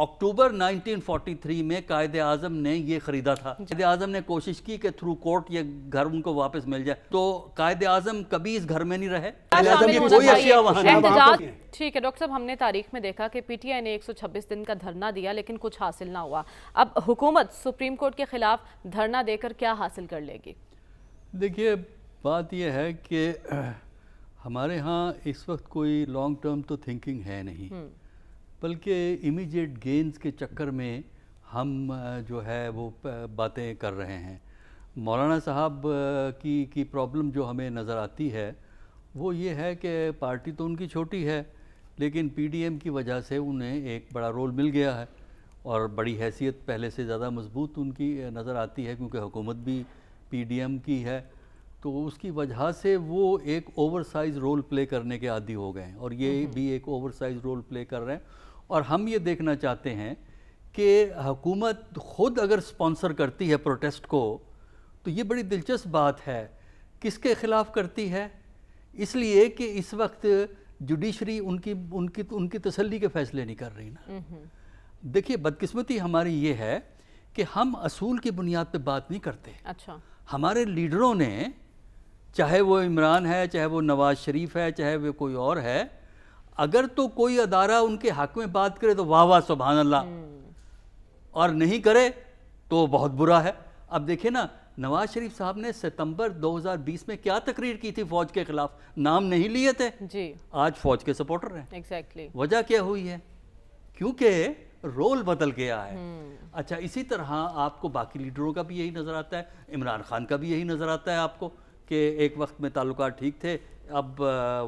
अक्टूबर 1943 में कायद आजम ने ये ख़रीदा था कायद आजम ने कोशिश की कि थ्रू कोर्ट ये घर उनको वापस मिल जाए तो कायद आजम कभी इस घर में नहीं रहे तो- ठीक है डॉक्टर साहब हमने तारीख में देखा कि पीटीआई ने 126 दिन का धरना दिया लेकिन कुछ हासिल ना हुआ अब हुकूमत सुप्रीम कोर्ट के खिलाफ धरना देकर क्या हासिल कर लेगी देखिए बात यह है कि हमारे यहाँ इस वक्त कोई लॉन्ग टर्म तो थिंकिंग है नहीं हम्म। बल्कि इमीडिएट गेंस के चक्कर में हम जो है वो बातें कर रहे हैं मौलाना साहब की की प्रॉब्लम जो हमें नज़र आती है वो ये है कि पार्टी तो उनकी छोटी है लेकिन पीडीएम की वजह से उन्हें एक बड़ा रोल मिल गया है और बड़ी हैसियत पहले से ज़्यादा मजबूत उनकी नज़र आती है क्योंकि हुकूमत भी पीडीएम की है तो उसकी वजह से वो एक ओवरसाइज रोल प्ले करने के आदि हो गए हैं और ये हम्म, हम्म। भी एक ओवरसाइज रोल प्ले कर रहे हैं और हम ये देखना चाहते हैं कि हुकूमत ख़ुद अगर स्पॉन्सर करती है प्रोटेस्ट को तो ये बड़ी दिलचस्प बात है किसके ख़िलाफ़ करती है इसलिए कि इस वक्त जुडिशरी उनकी उनकी उनकी तसल्ली के फ़ैसले नहीं कर रही ना देखिए बदकिस्मती हमारी ये है कि हम असूल की बुनियाद पे बात नहीं करते अच्छा हमारे लीडरों ने चाहे वो इमरान है चाहे वो नवाज़ शरीफ है चाहे वो कोई और है अगर तो कोई अदारा उनके हक में बात करे तो वाह वाह सुबहान अल्लाह हम्म। और नहीं करे तो बहुत बुरा है अब देखिए ना नवाज शरीफ साहब ने सितंबर 2020 में क्या तकरीर की थी फौज के खिलाफ नाम नहीं लिए थे जी आज फौज के सपोर्टर हैं एग्जैक्टली exactly. वजह क्या हुई है क्योंकि रोल बदल गया है हम्म। अच्छा इसी तरह आपको बाकी लीडरों का भी यही नज़र आता है इमरान खान का भी यही नज़र आता है आपको कि एक वक्त में ताल्लुक ठीक थे अब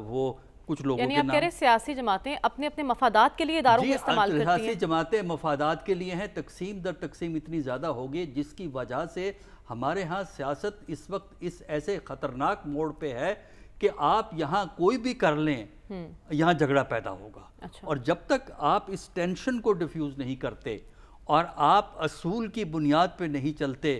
वो कुछ लोगों यानी आप कह रहे हैं सियासी जमातें अपने अपने मफादात के लिए इदारों का इस्तेमाल करती हैं जमातें मफादात के लिए हैं तकसीम दर तकसीम इतनी ज़्यादा होगी जिसकी वजह से हमारे यहाँ सियासत इस वक्त इस ऐसे ख़तरनाक मोड़ पे है कि आप यहाँ कोई भी कर लें हम्म। यहाँ झगड़ा पैदा होगा अच्छा। और जब तक आप इस टेंशन को डिफ्यूज़ नहीं करते और आप असूल की बुनियाद पे नहीं चलते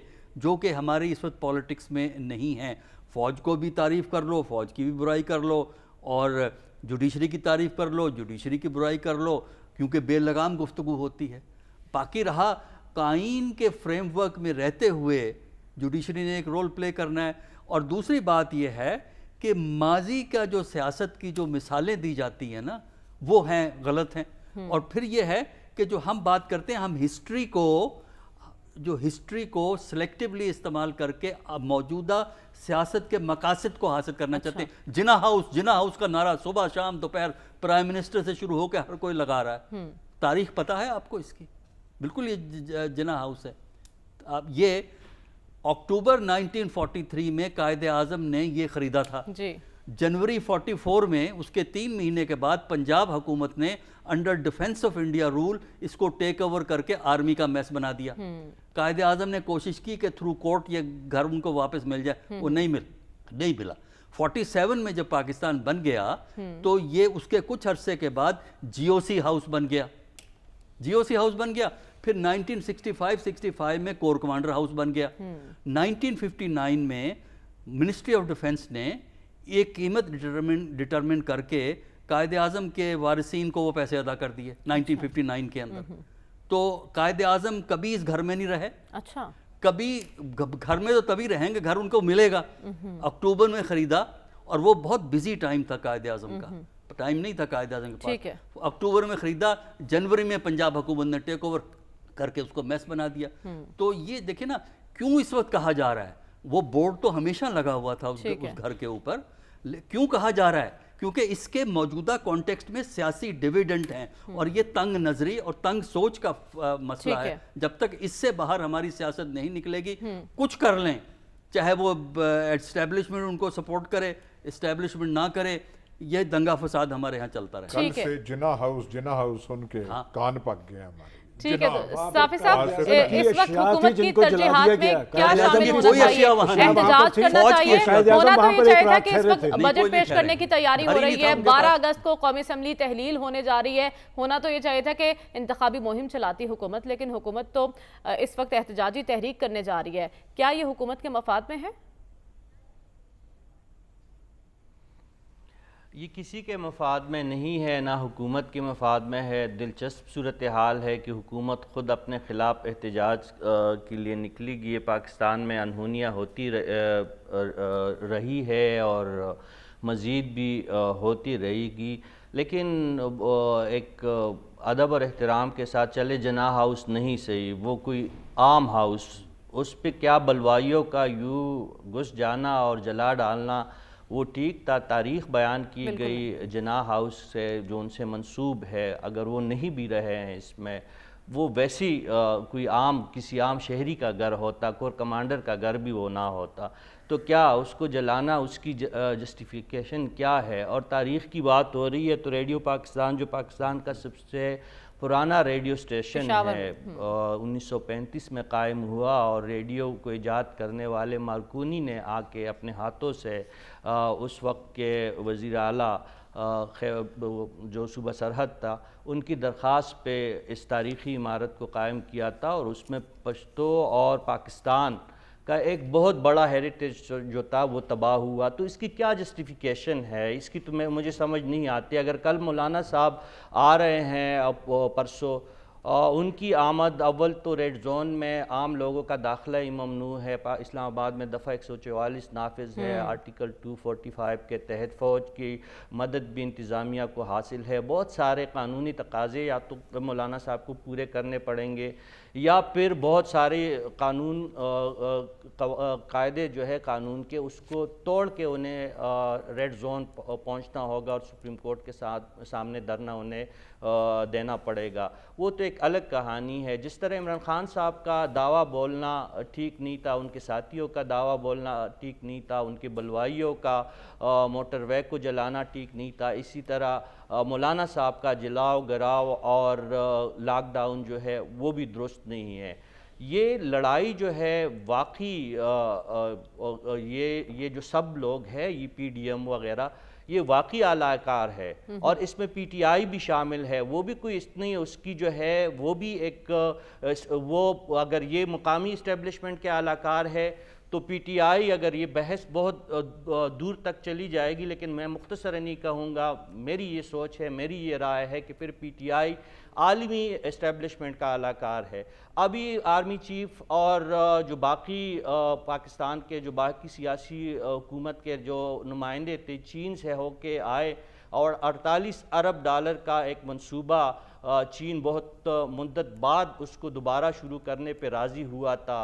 जो कि हमारे इस वक्त पॉलिटिक्स में नहीं है फ़ौज को भी तारीफ़ कर लो फ़ौज की भी बुराई कर लो और जुडिशरी की तारीफ कर लो जुडिशरी की बुराई कर लो क्योंकि बेलगाम गुफ्तु होती है बाकी रहा काइन के फ्रेमवर्क में रहते हुए जुडिशरी ने एक रोल प्ले करना है और दूसरी बात यह है कि माजी का जो सियासत की जो मिसालें दी जाती हैं ना वो हैं गलत हैं हम्म। और फिर यह है कि जो हम बात करते हैं हम हिस्ट्री को जो हिस्ट्री को सिलेक्टिवली इस्तेमाल करके मौजूदा सियासत के मकासद को हासिल करना अच्छा। चाहते हैं जिना हाउस जिना हाउस का नारा सुबह शाम दोपहर प्राइम मिनिस्टर से शुरू होकर हर कोई लगा रहा है हम्म। तारीख पता है आपको इसकी बिल्कुल ये जिना हाउस है आप ये अक्टूबर 1943 में कायदे आजम ने ये ख़रीदा था जी जनवरी 44 में उसके तीन महीने के बाद पंजाब हुकूमत ने under defence of India rule इसको टेक ओवर करके आर्मी का मैस बना दिया हम्म। कायदे आजम ने कोशिश की कि थ्रू कोर्ट ये घर उनको वापस मिल जाए हम्म। वो नहीं मिल नहीं मिला 47 में जब पाकिस्तान बन गया हम्म। तो ये उसके कुछ अरसे के बाद जीओसी हाउस बन गया जीओसी हाउस बन गया फिर 1965-65 में कोर कमांडर हाउस बन गया 1959 में मिनिस्ट्री ऑफ डिफेंस ने ये कीमत डिटरमिन डिटरमिन करके कायद अजम के वारसीन को वो पैसे अदा कर दिए 1959 अच्छा। के अंदर हम्म, हम्म। तो कायद अजम कभी इस घर में नहीं रहे अच्छा कभी घर में तो तभी रहेंगे घर उनको मिलेगा हम्म, अक्टूबर में खरीदा और वो बहुत बिजी टाइम था कायद अजम का टाइम नहीं था कायद अजम के पास अक्टूबर में खरीदा जनवरी में पंजाब हुकूमत ने टेक ओवर करके उसको मैस बना दिया तो ये देखिए ना क्यों इस वक्त कहा जा रहा है वो बोर्ड तो हमेशा लगा हुआ था उस घर के ऊपर क्यों कहा जा रहा है क्योंकि इसके मौजूदा कॉन्टेक्स्ट में सियासी डिविडेंट हैं हम्म। और ये तंग नजरी और तंग सोच का आ, मसला है।, है जब तक इससे बाहर हमारी सियासत नहीं निकलेगी हम्म। कुछ कर लें चाहे वो एस्टेब्लिशमेंट उनको सपोर्ट करे एस्टेब्लिशमेंट ना करे ये दंगा फसाद हमारे यहाँ चलता रहे कल से जिना हाउस जिना हाउस उनके हाँ। कान पक गए हमारे ठीक है साफी साहब इस वक्त हुकूमत की तरजीहत में क्या शामिल होना चाहिए एहतजाज करना चाहिए होना तो ये चाहिए कि इस वक्त बजट पेश करने की तैयारी हो रही है बारह अगस्त को कौमी असम्बली तहलील होने जा रही है होना तो ये चाहिए था कि इंतबी मुहिम चलाती हुकूमत लेकिन हुकूमत तो इस वक्त एहतजाजी तहरीक करने जा रही है क्या ये हुकूमत के मफाद में है ये किसी के मफाद में नहीं है ना हुकूमत के मफाद में है दिलचस्प सूरत हाल है कि हुकूमत ख़ुद अपने ख़िलाफ़ एहतजाज के लिए निकली गई पाकिस्तान में अनहोनिया होती रही है और मज़ीद भी होती रहेगी लेकिन एक अदब और अहतराम के साथ चले जना हाउस नहीं सही वो कोई आम हाउस उस पर क्या बलवाइयों का यूँ घुस जाना और जला डालना वो ठीक ता तारीख बयान की गई जना हाउस से जो उनसे मंसूब है अगर वो नहीं भी रहे हैं इसमें वो वैसी आ, कोई आम किसी आम शहरी का घर होता कोर कमांडर का घर भी वो ना होता तो क्या उसको जलाना उसकी ज, जस्टिफिकेशन क्या है और तारीख़ की बात हो रही है तो रेडियो पाकिस्तान जो पाकिस्तान का सबसे पुराना रेडियो स्टेशन है हम्म। उन्नीस सौ पैंतीस में कायम हुआ और रेडियो को ईजाद करने वाले मारकूनी ने आके अपने हाथों से आ, उस वक्त के वज़ी अला जो सुबह सरहद था उनकी दरख्वास्त पे इस तारीख़ी इमारत को कायम किया था और उसमें पश्तो और पाकिस्तान का एक बहुत बड़ा हेरिटेज जो था वो तबाह हुआ तो इसकी क्या जस्टिफिकेशन है इसकी तो मैं मुझे समझ नहीं आती अगर कल मौलाना साहब आ रहे हैं परसों उनकी आमद अव्वल तो रेड जोन में आम लोगों का दाखिला ही ममनू है इस्लामाबाद में दफ़ा एक सौ चवालीस नाफिज है आर्टिकल टू फोर्टी फाइव के तहत फ़ौज की मदद भी इंतज़ामिया को हासिल है बहुत सारे कानूनी तकाजे या तो मौलाना साहब को पूरे करने पड़ेंगे या फिर बहुत सारे कानून कायदे जो है कानून के उसको तोड़ के उन्हें रेड जोन पहुंचना होगा और सुप्रीम कोर्ट के साथ सामने धरना उन्हें देना पड़ेगा वो तो एक अलग कहानी है जिस तरह इमरान खान साहब का दावा बोलना ठीक नहीं था उनके साथियों का दावा बोलना ठीक नहीं था उनकी बलवाइयों का मोटरवे को जलाना ठीक नहीं था इसी तरह मौलाना साहब का जलाव गराव और लॉकडाउन जो है वो भी दुरुस्त नहीं है ये लड़ाई जो है वाकई ये ये जो सब लोग हैं ये पीडीएम वगैरह ये वाकई आलाकार है हम्म। और इसमें पीटीआई भी शामिल है वो भी कोई इतनी उसकी जो है वो भी एक वो अगर ये मुकामी इस्टेब्लिशमेंट के आलाकार है तो पीटीआई अगर ये बहस बहुत दूर तक चली जाएगी लेकिन मैं मुख्तसर नहीं कहूँगा मेरी ये सोच है मेरी ये राय है कि फिर पीटीआई आलमी इस्टेबलिशमेंट का अलाकार है अभी आर्मी चीफ और जो बाकी पाकिस्तान के जो बाकी सियासी हुकूमत के जो नुमाइंदे थे चीन से होके आए और 48 अरब डॉलर का एक मंसूबा चीन बहुत मुद्दत बाद उसको दोबारा शुरू करने पे राज़ी हुआ था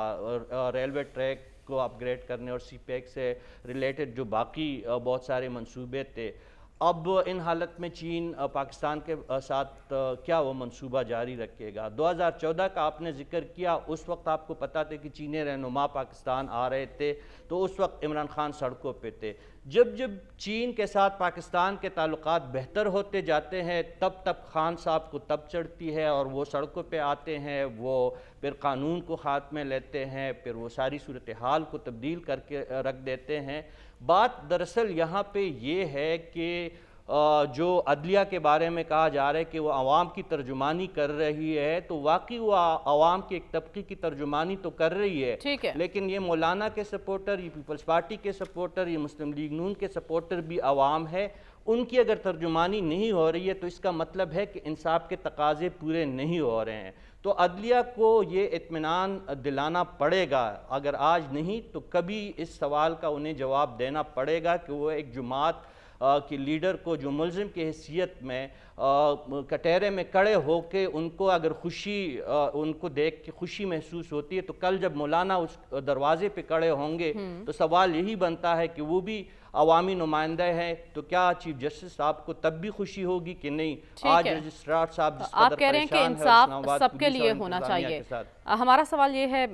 रेलवे ट्रैक उसको अपग्रेड करने और सी से रिलेटेड जो बाकी बहुत सारे मंसूबे थे अब इन हालत में चीन पाकिस्तान के साथ क्या वो मंसूबा जारी रखेगा 2014 का आपने जिक्र किया उस वक्त आपको पता था कि चीनी रहनुमा पाकिस्तान आ रहे थे तो उस वक्त इमरान खान सड़कों पे थे जब जब चीन के साथ पाकिस्तान के ताल्लुक बेहतर होते जाते हैं तब तब खान साहब को तब चढ़ती है और वो सड़कों पे आते हैं वो फिर कानून को हाथ में लेते हैं फिर वो सारी सूरत हाल को तब्दील करके रख देते हैं बात दरअसल यहाँ पे ये है कि जो अदलिया के बारे में कहा जा रहा है कि वो आवाम की तर्जुमानी कर रही है तो वाकई वो आवाम के एक तबके की तर्जुमानी तो कर रही है ठीक है लेकिन ये मौलाना के सपोर्टर ये पीपल्स पार्टी के सपोर्टर ये मुस्लिम लीग नून के सपोर्टर भी आवाम है उनकी अगर तर्जुमानी नहीं हो रही है तो इसका मतलब है कि इंसाफ के तकाजे पूरे नहीं हो रहे हैं तो अदलिया को ये इतमान दिलाना पड़ेगा अगर आज नहीं तो कभी इस सवाल का उन्हें जवाब देना पड़ेगा कि वो एक जुमात कि लीडर को जो मुलम की हैसियत में कटहरे में कड़े होके उनको अगर खुशी उनको देख के खुशी महसूस होती है तो कल जब मौलाना उस दरवाजे पे कड़े होंगे हम्म। तो सवाल यही बनता है कि वो भी अवामी नुमाइंदे हैं तो क्या चीफ जस्टिस साहब को तब भी खुशी होगी कि नहीं आज रजिस्ट्रार साहब तो आप कह रहे हैं कि इंसाफ सबके लिए होना चाहिए हमारा सवाल ये है